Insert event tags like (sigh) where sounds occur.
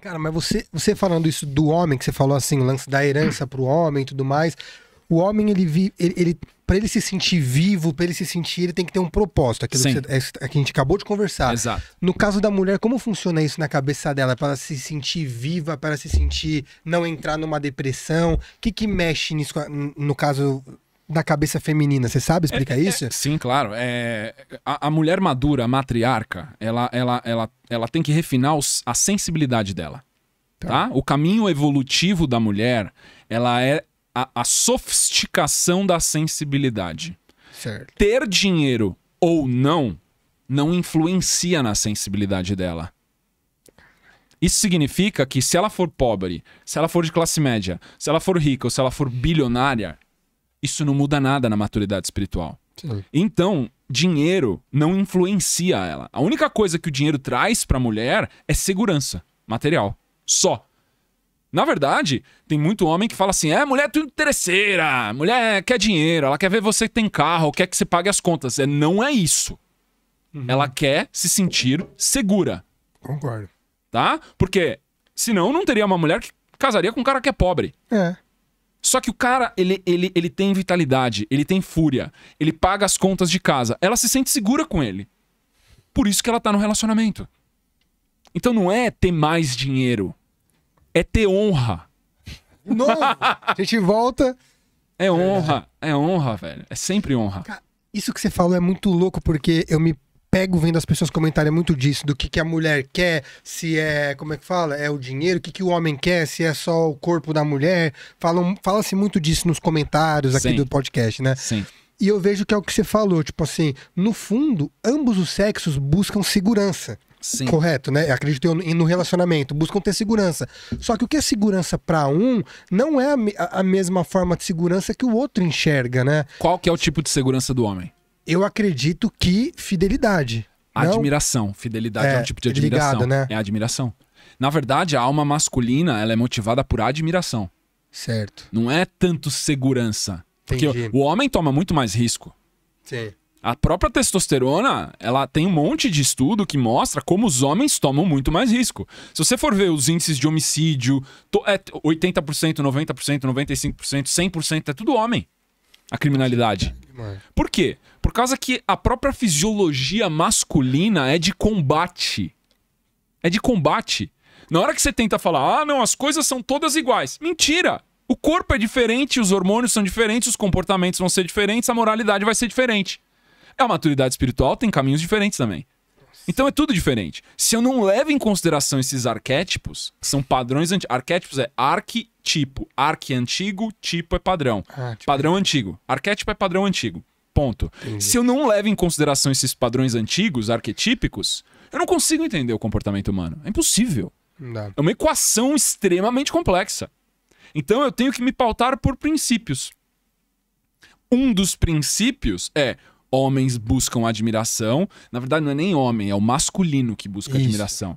Cara, mas você, você falando isso do homem, que você falou assim, o lance da herança pro homem e tudo mais. O homem, ele, vi, ele, ele para ele se sentir vivo, para ele se sentir, ele tem que ter um propósito. Aquilo que, você, é, é, que a gente acabou de conversar. Exato. No caso da mulher, como funciona isso na cabeça dela? Para se sentir viva, para se sentir não entrar numa depressão? O que, que mexe nisso, no caso na cabeça feminina. Você sabe explicar é, é isso? É, sim, claro. É, a, a, mulher madura, a matriarca, ela, ela, ela, ela tem que refinar os, a sensibilidade dela. Tá. tá. O caminho evolutivo da mulher, ela é a, a sofisticação da sensibilidade. Certo. Ter dinheiro ou não, não influencia na sensibilidade dela. Isso significa que se ela for pobre, se ela for de classe média, se ela for rica ou se ela for bilionária, isso não muda nada na maturidade espiritual. Sim. Então, dinheiro não influencia ela. A única coisa que o dinheiro traz para a mulher é segurança material. Só. Na verdade, tem muito homem que fala assim: é, mulher é tudo interesseira, mulher quer dinheiro, ela quer ver você que tem carro, quer que você pague as contas. É, não é isso. Uhum. Ela quer se sentir segura. Concordo. Tá? Porque senão não teria uma mulher que casaria com um cara que é pobre. É. Só que o cara, ele, ele, ele tem vitalidade, ele tem fúria, ele paga as contas de casa. Ela se sente segura com ele. Por isso que ela tá no relacionamento. Então não é ter mais dinheiro, é ter honra. Não, (laughs) a gente volta. É honra, é honra, velho. É sempre honra. Isso que você falou é muito louco, porque eu me pego vendo as pessoas comentarem muito disso, do que, que a mulher quer, se é, como é que fala? É o dinheiro, o que, que o homem quer, se é só o corpo da mulher. Falam, fala-se muito disso nos comentários aqui Sim. do podcast, né? Sim. E eu vejo que é o que você falou, tipo assim, no fundo, ambos os sexos buscam segurança. Sim. Correto, né? Acredito eu no relacionamento, buscam ter segurança. Só que o que é segurança para um não é a, a mesma forma de segurança que o outro enxerga, né? Qual que é o tipo de segurança do homem? eu acredito que fidelidade. Admiração. Não? Fidelidade é, é, um tipo de é admiração. Ligado, né? É admiração. Na verdade, a alma masculina ela é motivada por admiração. Certo. Não é tanto segurança. Entendi. Porque o homem toma muito mais risco. Sim. A própria testosterona, ela tem um monte de estudo que mostra como os homens tomam muito mais risco. Se você for ver os índices de homicídio, é 80%, 90%, 95%, 100% é tudo homem. A criminalidade. Por quê? Por causa que a própria fisiologia masculina é de combate. É de combate. Na hora que você tenta falar, ah, não, as coisas são todas iguais. Mentira! O corpo é diferente, os hormônios são diferentes, os comportamentos vão ser diferentes, a moralidade vai ser diferente. A maturidade espiritual tem caminhos diferentes também. Então é tudo diferente. Se eu não levo em consideração esses arquétipos, são padrões antigos. Arquétipos é arquetipo. Arque é antigo, tipo é padrão. Ah, tipo... Padrão antigo. Arquétipo é padrão antigo. Ponto. Entendi. Se eu não levo em consideração esses padrões antigos, arquetípicos, eu não consigo entender o comportamento humano. É impossível. Não. É uma equação extremamente complexa. Então eu tenho que me pautar por princípios. Um dos princípios é homens buscam admiração. Na verdade, não é nem homem, é o masculino que busca Isso. admiração